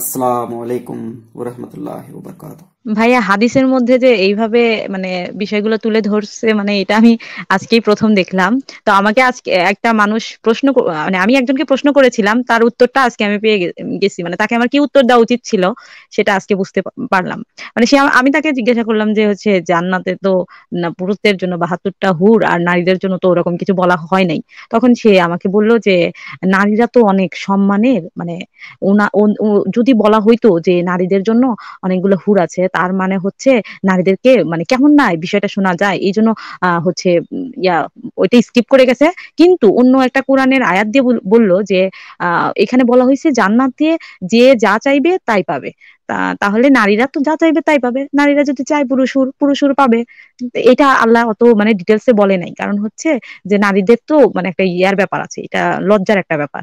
আসসালামু আলাইকুম ভাইয়া হাদিসের মধ্যে যে এইভাবে মানে বিষয়গুলো তুলে ধরছে মানে এটা আমি আজকেই প্রথম দেখলাম তো আমাকে আজকে একটা মানুষ প্রশ্ন মানে আমি একজনকে প্রশ্ন করেছিলাম তার উত্তরটা আজকে আমি পেয়ে গেছি মানে তাকে আমার কি উত্তর দেওয়া উচিত ছিল সেটা আজকে বুঝতে পারলাম মানে সে আমি তাকে জিজ্ঞাসা করলাম যে হচ্ছে জান্নাতে তো পুরুষদের জন্য বাহাত্তরটা হুর আর নারীদের জন্য তো ওরকম কিছু বলা হয় নাই তখন সে আমাকে বলল যে নারীরা তো অনেক সম্মানের মানে ওনা যদি বলা হইতো যে নারীদের জন্য অনেকগুলো হুর আছে তার মানে হচ্ছে নারীদেরকে মানে কেমন নাই বিষয়টা শোনা যায় এই জন্য হচ্ছে ইয়া ওইটা স্কিপ করে গেছে কিন্তু অন্য একটা কোরআনের আয়াত দিয়ে বললো যে এখানে বলা হয়েছে জান্নাত দিয়ে যে যা চাইবে তাই পাবে তাহলে নারীরা তো যা চাইবে তাই পাবে নারীরা যদি চায় পুরুষুর পুরুষুর পাবে এটা আল্লাহ অত মানে ডিটেলসে বলে নাই কারণ হচ্ছে যে নারীদের তো মানে একটা ইয়ার ব্যাপার আছে এটা লজ্জার একটা ব্যাপার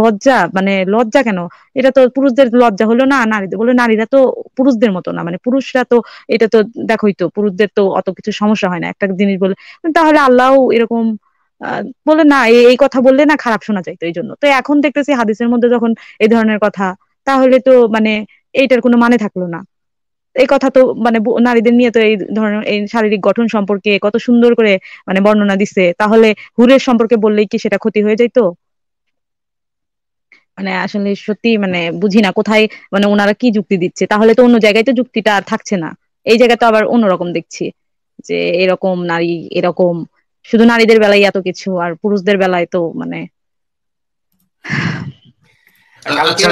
লজ্জা মানে লজ্জা কেন এটা তো পুরুষদের লজ্জা হলো না নারীদের বলে নারীরা তো পুরুষদের মতো না মানে পুরুষরা তো এটা তো দেখোই তো পুরুষদের তো অত কিছু সমস্যা হয় না একটা জিনিস বলে তাহলে আল্লাহও এরকম বলে না এই কথা বললে না খারাপ শোনা যাইতো এই জন্য তো এখন দেখতেছি হাদিসের মধ্যে যখন এই ধরনের কথা তাহলে তো মানে এটার কোনো মানে থাকলো না এই কথা তো মানে নারীদের নিয়ে তো এই ধরনের এই শারীরিক গঠন সম্পর্কে কত সুন্দর করে মানে বর্ণনা দিছে তাহলে হুরের সম্পর্কে বললেই কি সেটা ক্ষতি হয়ে যাইতো মানে আসলে সত্যি মানে বুঝি না কোথায় মানে ওনারা কি যুক্তি দিচ্ছে তাহলে তো অন্য জায়গায় তো যুক্তিটা আর থাকছে না এই জায়গা তো আবার অন্যরকম দেখছি যে এরকম নারী এরকম শুধু নারীদের বেলায় এত কিছু আর পুরুষদের বেলায় তো মানে আচ্ছা।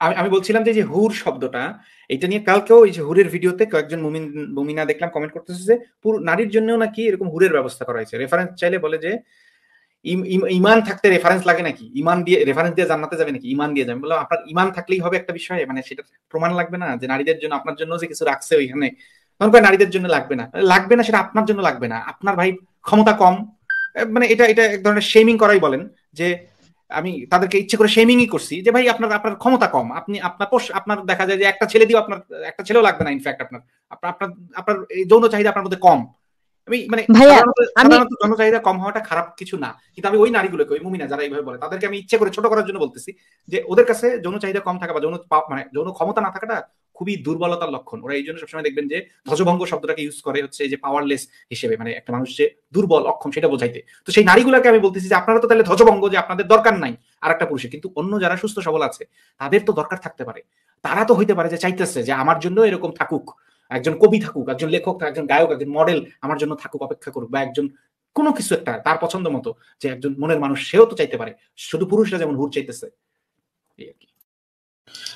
হ্যাঁ, আমি বলছিলাম যে হুর শব্দটা এটা নিয়ে কালকেও এই যে হুরের ভিডিওতে কয়েকজন মুমিন মুমিনা দেখলাম কমেন্ট করতেছে যে পুরো নারীর জন্যও নাকি এরকম হুরের ব্যবস্থা করা হয়েছে রেফারেন্স চাইলে বলে যে ইমান থাকতে রেফারেন্স লাগে নাকি ইমান দিয়ে রেফারেন্স দিয়ে জান্নাতে যাবে নাকি ইমান দিয়ে যাবে বললাম আপনার ইমান থাকলেই হবে একটা বিষয় মানে সেটা প্রমাণ লাগবে না যে নারীদের জন্য আপনার জন্য যে কিছু রাখছে ওইখানে তখন নারীদের জন্য লাগবে না লাগবে না সেটা আপনার জন্য লাগবে না আপনার ভাই ক্ষমতা কম মানে এটা এটা এক ধরনের শেমিং করাই বলেন যে আমি তাদেরকে ইচ্ছে করে শেমিংই করছি যে ভাই আপনার আপনার ক্ষমতা কম আপনি আপনার পোষ আপনার দেখা যায় যে একটা ছেলে দিয়ে আপনার একটা ছেলেও লাগবে না ইনফ্যাক্ট আপনার আপনার আপনার এই যৌন চাহিদা আপনার মধ্যে কম আমি মানে সাধারণত যৌন চাহিদা কম হওয়াটা খারাপ কিছু না কিন্তু আমি ওই নারীগুলোকে ওই মুমিনা যারা এইভাবে বলে তাদেরকে আমি ইচ্ছে করে ছোট করার জন্য বলতেছি যে ওদের কাছে যৌন চাহিদা কম থাকা বা যৌন পাপ মানে যৌন ক্ষমতা না থাকাটা খুবই দুর্বলতার লক্ষণ ওরা এই জন্য সবসময় দেখবেন যে ধ্বজভঙ্গ শব্দটাকে ইউজ করে হচ্ছে যে পাওয়ারলেস হিসেবে মানে একটা মানুষ যে দুর্বল অক্ষম সেটা বোঝাইতে তো সেই নারীগুলোকে আমি বলতেছি যে আপনারা তো তাহলে ধ্বজভঙ্গ যে আপনাদের দরকার নাই আর একটা পুরুষের কিন্তু অন্য যারা সুস্থ সবল আছে তাদের তো দরকার থাকতে পারে তারা তো হইতে পারে যে চাইতেছে যে আমার জন্য এরকম থাকুক একজন কবি থাকুক একজন লেখক একজন গায়ক একজন মডেল আমার জন্য থাকুক অপেক্ষা করুক বা একজন কোনো কিছু একটা তার পছন্দ মতো যে একজন মনের মানুষ সেও তো চাইতে পারে শুধু পুরুষরা যেমন হুর চাইতেছে এই আর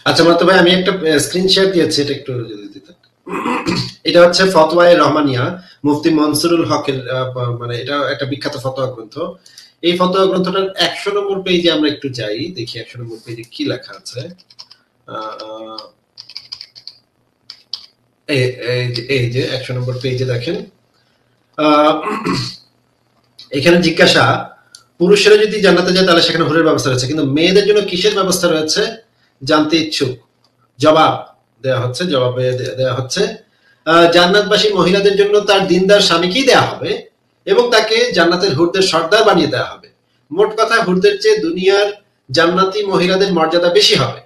আচ্ছা মাত্র ভাই আমি একটা স্ক্রিন শেয়ার দিয়েছি এটা একটু যদি দিতেন এটা হচ্ছে ফতোয়ায় রহমানিয়া মুফতি মনসুরুল হকের মানে এটা একটা বিখ্যাত ফতোয়া গ্রন্থ এই ফতোয়া গ্রন্থটার একশো নম্বর পেজে আমরা একটু যাই দেখি একশো নম্বর পেজে কি লেখা আছে এই যে একশো নম্বর পেজে দেখেন এখানে জিজ্ঞাসা পুরুষেরা যদি জানাতে যায় তাহলে সেখানে হুরের ব্যবস্থা রয়েছে কিন্তু মেয়েদের জন্য কিসের ব্যবস্থা রয়েছে জানতে ইচ্ছুক জবাব দেয়া হচ্ছে জবাবে দেয়া হচ্ছে জান্নাতবাসী মহিলাদের জন্য তার দিনদার স্বামীকেই দেয়া হবে এবং তাকে জান্নাতের হুরদের সর্দার বানিয়ে দেওয়া হবে মোট কথা হুরদের চেয়ে দুনিয়ার জান্নাতি মহিলাদের মর্যাদা বেশি হবে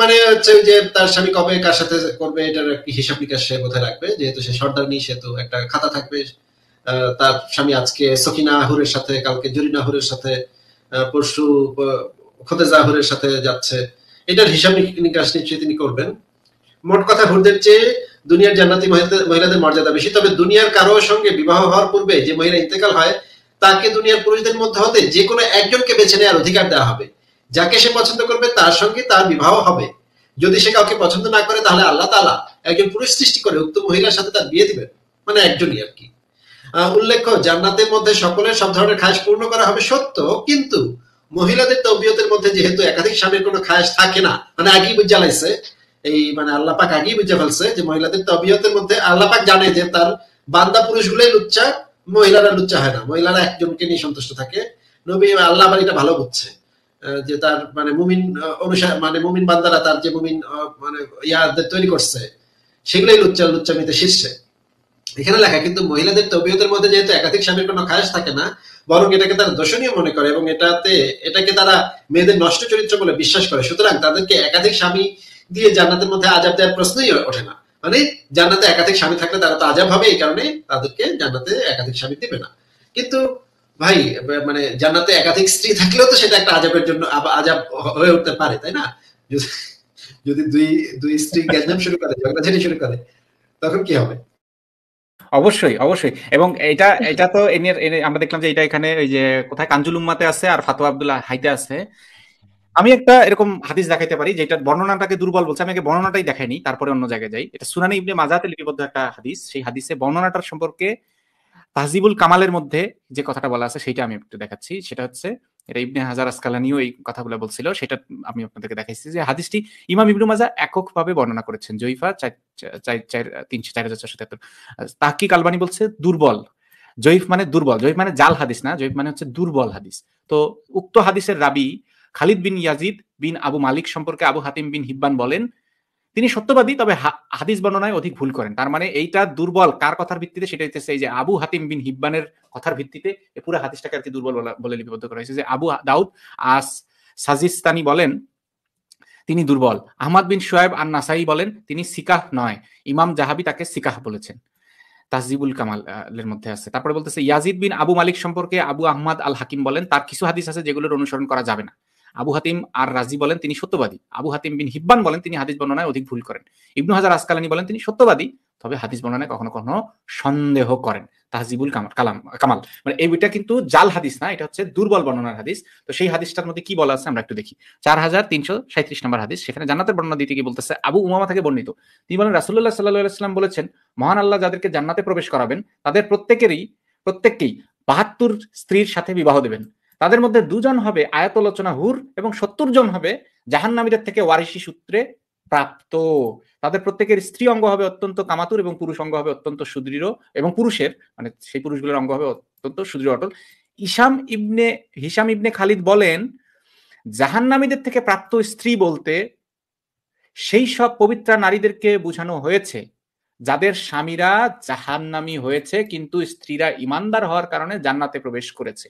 মানে হচ্ছে যে তার স্বামী কবে কার সাথে করবে এটার একটি হিসাব নিকাশ সে বোধে রাখবে যেহেতু সে সর্দার নেই তো একটা খাতা থাকবে তার স্বামী আজকে সকিনা হুরের সাথে কালকে জরিনা হুরের সাথে পরশু খতেজা হুরের সাথে যাচ্ছে এটার হিসাব নিকাশ নিশ্চয়ই তিনি করবেন মোট কথা ঘুরদের চেয়ে দুনিয়ার জান্নাতি মহিলাদের মর্যাদা বেশি তবে দুনিয়ার কারো সঙ্গে বিবাহ হওয়ার পূর্বে যে মহিলা ইন্তেকাল হয় তাকে দুনিয়ার পুরুষদের মধ্যে হতে যে কোনো একজনকে বেছে নেওয়ার অধিকার দেওয়া হবে যাকে সে পছন্দ করবে তার সঙ্গে তার বিবাহ হবে যদি সে কাউকে পছন্দ না করে তাহলে আল্লাহ তালা একজন পুরুষ সৃষ্টি করে উক্ত মহিলার সাথে তার বিয়ে দিবেন মানে একজনই আর কি উল্লেখ্য জান্নাতের মধ্যে সকলের সব ধরনের খাস পূর্ণ করা হবে সত্য কিন্তু মহিলাদের তবিয়তের মধ্যে যেহেতু একাধিক স্বামীর কোনো খায়াস থাকে না মানে আগেই বুঝা লাইছে এই মানে আল্লাপাক আগেই বুঝে ফেলছে যে মহিলাদের তবিয়তের মধ্যে আল্লাপাক জানে যে তার বান্দা পুরুষ গুলোই লুচ্চা মহিলারা লুচ্চা হয় না মহিলারা একজনকে নিয়ে সন্তুষ্ট থাকে নবী আল্লাহ আবার এটা ভালো বুঝছে যে তার মানে মুমিন অনুসার মানে মুমিন বান্দারা তার যে মুমিন মানে ইয়াদের তৈরি করছে সেগুলোই লুচ্চা লুচ্চা মিতে শীর্ষে এখানে লেখা কিন্তু মহিলাদের তবিয়তের মধ্যে যেহেতু একাধিক স্বামীর কোনো খায়াস থাকে না বরং এটাকে তারা দর্শনীয় মনে করে এবং এটাতে এটাকে তারা মেয়েদের নষ্ট চরিত্র বলে বিশ্বাস করে সুতরাং তাদেরকে একাধিক স্বামী দিয়ে জান্নাতের মধ্যে আজাব দেওয়ার প্রশ্নই ওঠে না মানে জান্নাতে একাধিক স্বামী থাকলে তারা তো আজাব হবে এই কারণে তাদেরকে জান্নাতে একাধিক স্বামী দিবে না কিন্তু ভাই মানে জান্নাতে একাধিক স্ত্রী থাকলেও তো সেটা একটা আজাবের জন্য আজাব হয়ে উঠতে পারে তাই না যদি দুই দুই স্ত্রী গ্যাঞ্জাম শুরু করে ঝগড়াঝাটি শুরু করে তখন কি হবে অবশ্যই অবশ্যই এবং এটা এটা তো আমরা দেখলাম যে এটা এখানে ওই যে কোথায় কাঞ্জুলুম্মাতে আছে আর ফাতুয়া আবদুল্লাহ হাইতে আছে আমি একটা এরকম হাদিস দেখাইতে পারি যেটা বর্ণনাটাকে দুর্বল বলছে আমি আগে বর্ণনাটাই দেখাইনি তারপরে অন্য জায়গায় যাই এটা সুনানি ইবনে মাজাতে লিপিবদ্ধ একটা হাদিস সেই হাদিসে বর্ণনাটার সম্পর্কে তাহজিবুল কামালের মধ্যে যে কথাটা বলা আছে সেটা আমি একটু দেখাচ্ছি সেটা হচ্ছে এটা ইবনে হাজার আসকালানিও এই কথাগুলো বলছিল সেটা আমি আপনাদেরকে দেখাইছি যে হাদিসটি ইমাম ইবনু মাজা এককভাবে বর্ণনা করেছেন জৈফা চার চার তিনশো চার হাজার চারশো তেহাত্তর তাহকিক আলবানি বলছে দুর্বল জৈফ মানে দুর্বল জৈফ মানে জাল হাদিস না জৈফ মানে হচ্ছে দুর্বল হাদিস তো উক্ত হাদিসের রাবি Khalid bin Yazid bin Abu Malik সম্পর্কে আবু হাতিম বিন হিব্বান বলেন তিনি সত্যবাদী তবে হাদিস বর্ণনায় অধিক ভুল করেন তার মানে এইটা দুর্বল কার কথার ভিত্তিতে সেটা হচ্ছে এই যে আবু হাতিম বিন হিব্বানের কথার ভিত্তিতে পুরো হাদিসটাকে আর কি দুর্বল বলে লিপিবদ্ধ করা হয়েছে যে আবু দাউদ আস সাজিস্তানি বলেন তিনি দুর্বল আহমদ বিন সোয়েব আর নাসাই বলেন তিনি সিকাহ নয় ইমাম জাহাবি তাকে সিকাহ বলেছেন তাজিবুল কামালের মধ্যে আছে তারপরে বলতেছে ইয়াজিদ বিন আবু মালিক সম্পর্কে আবু আহমদ আল হাকিম বলেন তার কিছু হাদিস আছে যেগুলোর অনুসরণ করা যাবে না আবু হাতিম আর রাজি বলেন তিনি সত্যবাদী আবু হাতিম বিন হিব্বান বলেন তিনি হাদিস বর্ণনায় অধিক ভুল করেন ইবনু হাজার আসকালানি বলেন তিনি সত্যবাদী তবে হাদিস বর্ণনায় কখনো কখনো সন্দেহ করেন তাহজিবুল কালাম কামাল মানে এইটা কিন্তু জাল হাদিস না এটা হচ্ছে দুর্বল বর্ণনার হাদিস তো সেই হাদিসটার মধ্যে কি বলা আছে আমরা একটু দেখি চার হাজার তিনশো সাঁত্রিশ নম্বর হাদিস সেখানে জান্নাতের বর্ণনা দিতে গিয়ে বলতেছে আবু উমামা থেকে বর্ণিত তিনি বলেন রাসুল্লাহ সাল্লাহ আসলাম বলেছেন মহান আল্লাহ যাদেরকে জান্নাতে প্রবেশ করাবেন তাদের প্রত্যেকেরই প্রত্যেককেই বাহাত্তর স্ত্রীর সাথে বিবাহ দেবেন তাদের মধ্যে দুজন হবে আয়াতলোচনা হুর এবং সত্তর জন হবে জাহান্নামীদের থেকে ওয়ারিসি সূত্রে প্রাপ্ত তাদের প্রত্যেকের স্ত্রী অঙ্গ হবে অত্যন্ত কামাতুর এবং পুরুষ অঙ্গ হবে অত্যন্ত সুদৃঢ় এবং পুরুষের মানে সেই পুরুষগুলোর অঙ্গ হবে অত্যন্ত সুদৃঢ় অটল ইসাম ইবনে হিসাম ইবনে খালিদ বলেন জাহান্নামীদের থেকে প্রাপ্ত স্ত্রী বলতে সেই সব পবিত্রা নারীদেরকে বোঝানো হয়েছে যাদের স্বামীরা জাহান্নামি হয়েছে কিন্তু স্ত্রীরা ইমানদার হওয়ার কারণে জান্নাতে প্রবেশ করেছে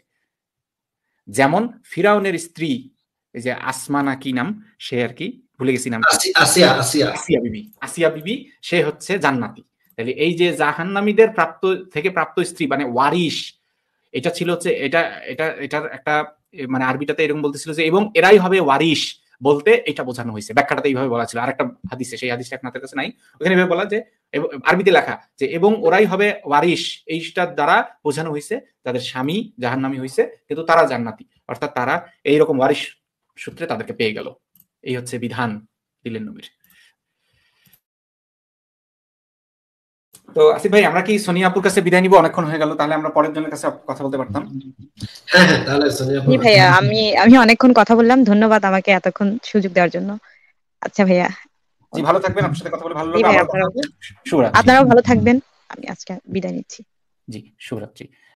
যেমন ফিরাউনের স্ত্রী এই যে আসমানা কি নাম সে আর কি ভুলে গেছি নাম আসিয়া বিবি আসিয়া বিবি সে হচ্ছে জান্নাতি তাহলে এই যে জাহান্নামীদের প্রাপ্ত থেকে প্রাপ্ত স্ত্রী মানে ওয়ারিশ এটা ছিল হচ্ছে এটা এটা এটার একটা মানে আরবিটাতে এরকম বলতেছিল যে এবং এরাই হবে ওয়ারিশ বলতে এটা বোঝানো হয়েছে ব্যাখ্যাটা এইভাবে বলা ছিল আরেকটা হাদিসে সেই হাদিসটা আপনাদের কাছে নাই ওখানে এভাবে বলা যে আরবিতে লেখা যে এবং ওরাই হবে ওয়ারিশ এইটার দ্বারা বোঝানো হয়েছে তাদের স্বামী নামী হয়েছে কিন্তু তারা জান্নাতি অর্থাৎ তারা এইরকম ওয়ারিশ সূত্রে তাদেরকে পেয়ে গেল এই হচ্ছে বিধান দিলেন নবীর তো আসিফ ভাই আমরা কি সোনিয়া আপুর কাছে বিদায় নিব অনেকক্ষণ হয়ে গেল তাহলে আমরা পরের জনের কাছে কথা বলতে পারতাম হ্যাঁ, হ্যাঁ তাহলে সোনিয়া আপু ভাইয়া আমি আমি অনেকক্ষণ কথা বললাম ধন্যবাদ আমাকে এতক্ষণ সুযোগ দেওয়ার জন্য আচ্ছা ভাইয়া জি ভালো থাকবেন আপনার সাথে কথা বলে ভালো লাগলো আপনারাও ভালো থাকবেন আমি আজকে বিদায় নিচ্ছি জি শুভরাত্রি